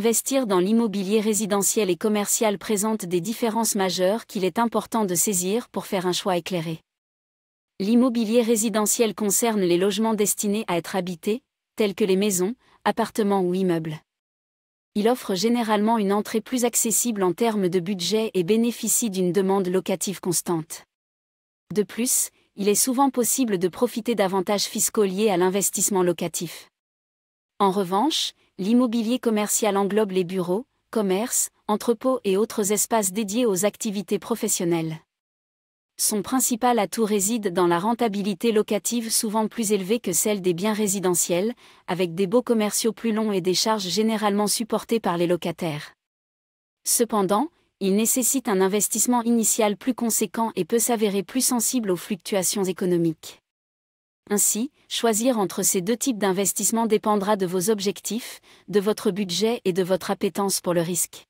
Investir dans l'immobilier résidentiel et commercial présente des différences majeures qu'il est important de saisir pour faire un choix éclairé. L'immobilier résidentiel concerne les logements destinés à être habités, tels que les maisons, appartements ou immeubles. Il offre généralement une entrée plus accessible en termes de budget et bénéficie d'une demande locative constante. De plus, il est souvent possible de profiter d'avantages fiscaux liés à l'investissement locatif. En revanche, L'immobilier commercial englobe les bureaux, commerces, entrepôts et autres espaces dédiés aux activités professionnelles. Son principal atout réside dans la rentabilité locative souvent plus élevée que celle des biens résidentiels, avec des baux commerciaux plus longs et des charges généralement supportées par les locataires. Cependant, il nécessite un investissement initial plus conséquent et peut s'avérer plus sensible aux fluctuations économiques. Ainsi, choisir entre ces deux types d'investissement dépendra de vos objectifs, de votre budget et de votre appétence pour le risque.